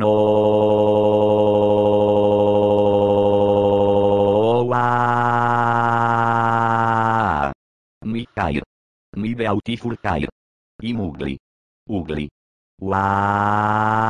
No. -a. Mikhail. Mi beautiful Kair. Imugli. Ugli. Wow.